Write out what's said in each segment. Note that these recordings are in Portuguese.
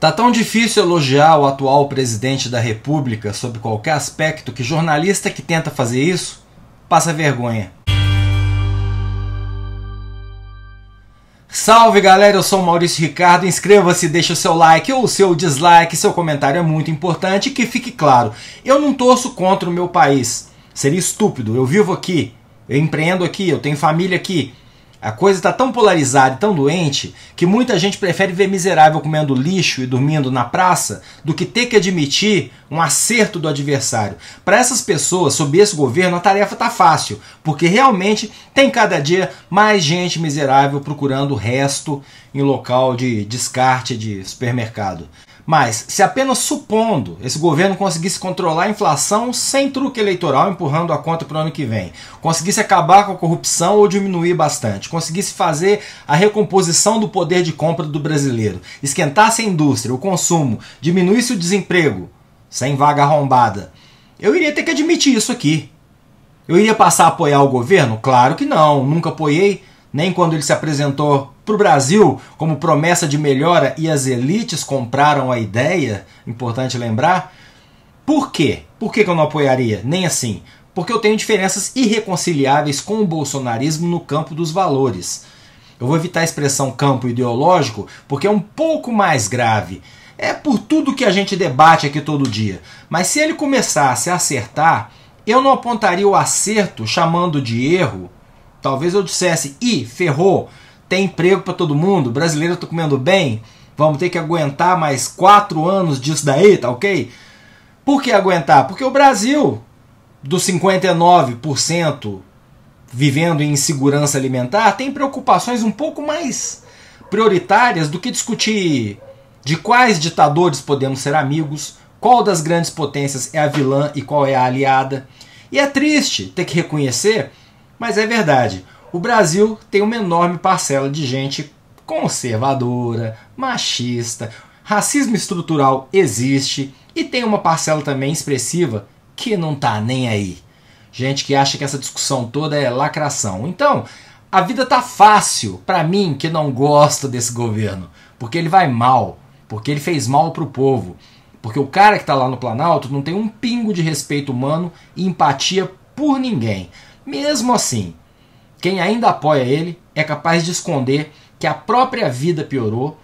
Tá tão difícil elogiar o atual presidente da República sob qualquer aspecto que jornalista que tenta fazer isso passa vergonha. Salve galera, eu sou Maurício Ricardo. Inscreva-se, deixe o seu like ou o seu dislike, seu comentário é muito importante. Que fique claro, eu não torço contra o meu país, seria estúpido. Eu vivo aqui, eu empreendo aqui, eu tenho família aqui. A coisa está tão polarizada e tão doente que muita gente prefere ver miserável comendo lixo e dormindo na praça do que ter que admitir um acerto do adversário. Para essas pessoas, sob esse governo, a tarefa está fácil, porque realmente tem cada dia mais gente miserável procurando resto em local de descarte de supermercado. Mas, se apenas supondo esse governo conseguisse controlar a inflação sem truque eleitoral, empurrando a conta para o ano que vem, conseguisse acabar com a corrupção ou diminuir bastante, conseguisse fazer a recomposição do poder de compra do brasileiro, esquentasse a indústria, o consumo, diminuísse o desemprego, sem vaga arrombada, eu iria ter que admitir isso aqui. Eu iria passar a apoiar o governo? Claro que não, nunca apoiei, nem quando ele se apresentou para o Brasil como promessa de melhora e as elites compraram a ideia, importante lembrar. Por quê? Por que, que eu não apoiaria? Nem assim porque eu tenho diferenças irreconciliáveis com o bolsonarismo no campo dos valores. Eu vou evitar a expressão campo ideológico porque é um pouco mais grave. É por tudo que a gente debate aqui todo dia. Mas se ele começasse a acertar, eu não apontaria o acerto chamando de erro. Talvez eu dissesse: "Ih, ferrou, tem emprego para todo mundo, brasileiro tá comendo bem, vamos ter que aguentar mais quatro anos disso daí, tá ok?" Por que aguentar? Porque o Brasil dos 59% vivendo em insegurança alimentar tem preocupações um pouco mais prioritárias do que discutir de quais ditadores podemos ser amigos, qual das grandes potências é a vilã e qual é a aliada. E é triste ter que reconhecer, mas é verdade. O Brasil tem uma enorme parcela de gente conservadora, machista, racismo estrutural existe e tem uma parcela também expressiva que não tá nem aí. Gente que acha que essa discussão toda é lacração. Então, a vida tá fácil para mim que não gosto desse governo, porque ele vai mal, porque ele fez mal pro povo, porque o cara que tá lá no Planalto não tem um pingo de respeito humano e empatia por ninguém. Mesmo assim, quem ainda apoia ele é capaz de esconder que a própria vida piorou,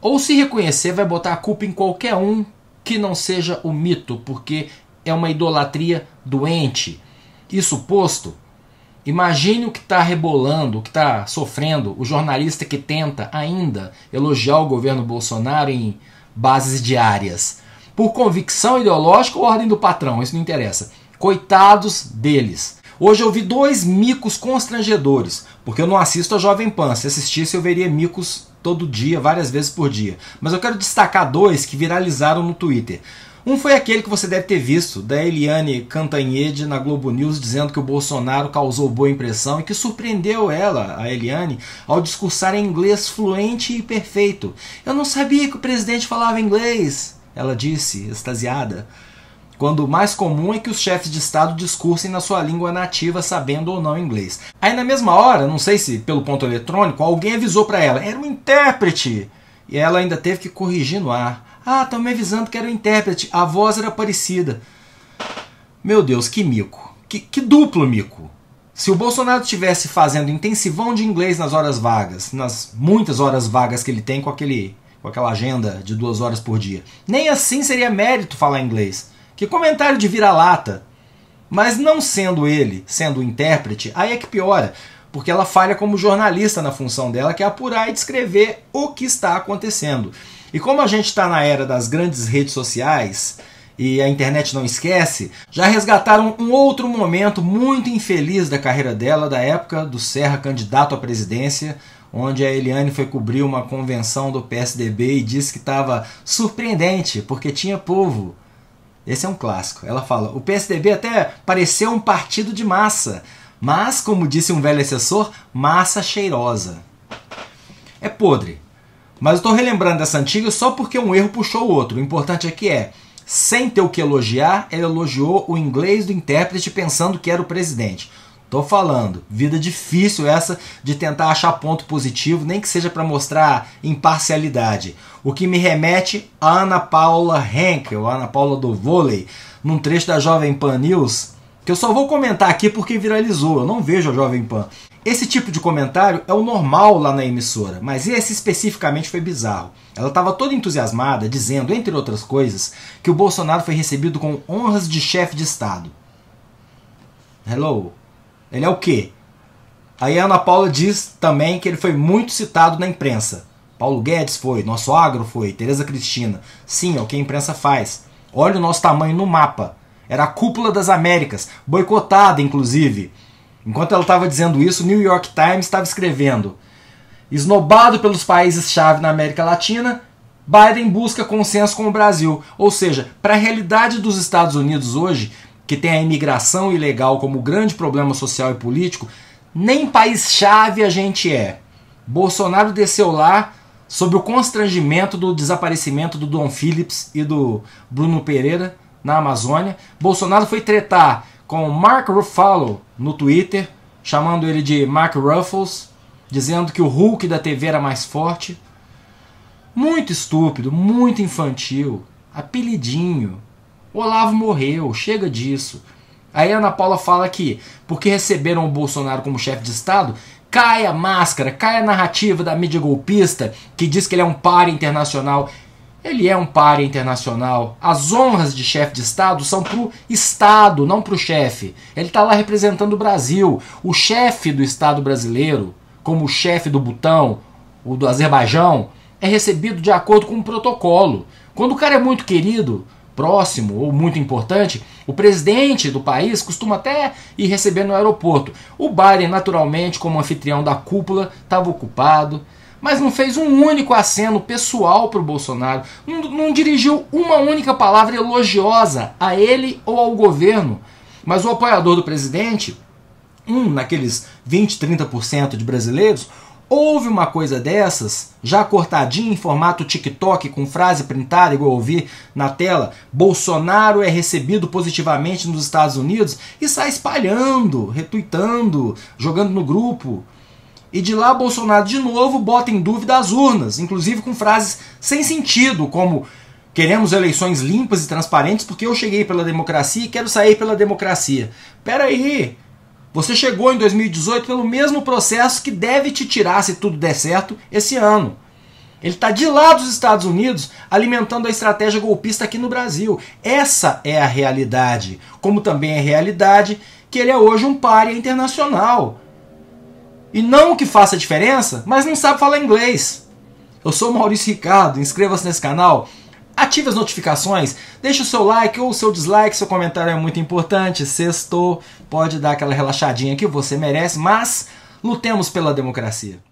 ou se reconhecer vai botar a culpa em qualquer um que não seja o mito, porque é uma idolatria doente. Isso posto, imagine o que está rebolando, o que está sofrendo o jornalista que tenta ainda elogiar o governo Bolsonaro em bases diárias. Por convicção ideológica ou ordem do patrão, isso não interessa. Coitados deles. Hoje eu vi dois micos constrangedores, porque eu não assisto a Jovem Pan. Se assistisse, eu veria micos todo dia, várias vezes por dia. Mas eu quero destacar dois que viralizaram no Twitter. Um foi aquele que você deve ter visto, da Eliane Cantanhede na Globo News, dizendo que o Bolsonaro causou boa impressão e que surpreendeu ela, a Eliane, ao discursar em inglês fluente e perfeito. Eu não sabia que o presidente falava inglês, ela disse, extasiada. Quando o mais comum é que os chefes de Estado discursem na sua língua nativa, sabendo ou não inglês. Aí na mesma hora, não sei se pelo ponto eletrônico, alguém avisou para ela, era um intérprete! E ela ainda teve que corrigir no ar. Ah, estão me avisando que era o intérprete. A voz era parecida. Meu Deus, que mico. Que, que duplo mico. Se o Bolsonaro estivesse fazendo intensivão de inglês nas horas vagas, nas muitas horas vagas que ele tem com, aquele, com aquela agenda de duas horas por dia, nem assim seria mérito falar inglês. Que comentário de vira-lata. Mas não sendo ele, sendo o intérprete, aí é que piora, porque ela falha como jornalista na função dela, que é apurar e descrever o que está acontecendo. E como a gente está na era das grandes redes sociais e a internet não esquece, já resgataram um outro momento muito infeliz da carreira dela, da época do Serra candidato à presidência, onde a Eliane foi cobrir uma convenção do PSDB e disse que estava surpreendente porque tinha povo. Esse é um clássico. Ela fala: o PSDB até pareceu um partido de massa, mas, como disse um velho assessor, massa cheirosa. É podre, mas eu estou relembrando dessa antiga só porque um erro puxou o outro. O importante aqui é, sem ter o que elogiar, ele elogiou o inglês do intérprete pensando que era o presidente. Tô falando, vida difícil essa de tentar achar ponto positivo, nem que seja para mostrar imparcialidade. O que me remete a Ana Paula Henkel, Ana Paula do vôlei, num trecho da Jovem Pan News, que eu só vou comentar aqui porque viralizou, eu não vejo a Jovem Pan. Esse tipo de comentário é o normal lá na emissora, mas esse especificamente foi bizarro. Ela estava toda entusiasmada, dizendo, entre outras coisas, que o Bolsonaro foi recebido com honras de chefe de Estado. Hello? Ele é o quê? Aí a Ana Paula diz também que ele foi muito citado na imprensa. Paulo Guedes foi, nosso agro foi, Tereza Cristina. Sim, é o que a imprensa faz. Olha o nosso tamanho no mapa. Era a cúpula das Américas, boicotada inclusive. Enquanto ela estava dizendo isso, o New York Times estava escrevendo: esnobado pelos países-chave na América Latina, Biden busca consenso com o Brasil. Ou seja, para a realidade dos Estados Unidos hoje, que tem a imigração ilegal como grande problema social e político, nem país-chave a gente é. Bolsonaro desceu lá sob o constrangimento do desaparecimento do Don Phillips e do Bruno Pereira, na Amazônia. Bolsonaro foi tretar com Mark Ruffalo no Twitter, chamando ele de Mark Ruffles, dizendo que o Hulk da TV era mais forte. Muito estúpido, muito infantil, apelidinho. Olavo morreu, chega disso. Aí a Ana Paula fala que, porque receberam o Bolsonaro como chefe de Estado, cai a máscara, cai a narrativa da mídia golpista que diz que ele é um par internacional. Ele é um páreo internacional. As honras de chefe de Estado são para o Estado, não para o chefe. Ele está lá representando o Brasil. O chefe do Estado brasileiro, como o chefe do Butão, o do Azerbaijão, é recebido de acordo com um protocolo. Quando o cara é muito querido, próximo ou muito importante, o presidente do país costuma até ir receber no aeroporto. O Biden, naturalmente, como anfitrião da cúpula, estava ocupado mas não fez um único aceno pessoal para o Bolsonaro, não, não dirigiu uma única palavra elogiosa a ele ou ao governo. Mas o apoiador do presidente, um naqueles 20, 30% de brasileiros, Houve uma coisa dessas, já cortadinha em formato TikTok, com frase printada, igual eu ouvi na tela, Bolsonaro é recebido positivamente nos Estados Unidos, e sai espalhando, retuitando, jogando no grupo. E de lá, Bolsonaro de novo bota em dúvida as urnas, inclusive com frases sem sentido, como queremos eleições limpas e transparentes porque eu cheguei pela democracia e quero sair pela democracia. Peraí, você chegou em 2018 pelo mesmo processo que deve te tirar, se tudo der certo, esse ano. Ele está de lá dos Estados Unidos alimentando a estratégia golpista aqui no Brasil. Essa é a realidade. Como também é realidade que ele é hoje um pária internacional. E não que faça diferença, mas não sabe falar inglês. Eu sou Maurício Ricardo, inscreva-se nesse canal, ative as notificações, deixe o seu like ou o seu dislike, seu comentário é muito importante. Sextou, pode dar aquela relaxadinha que você merece, mas lutemos pela democracia.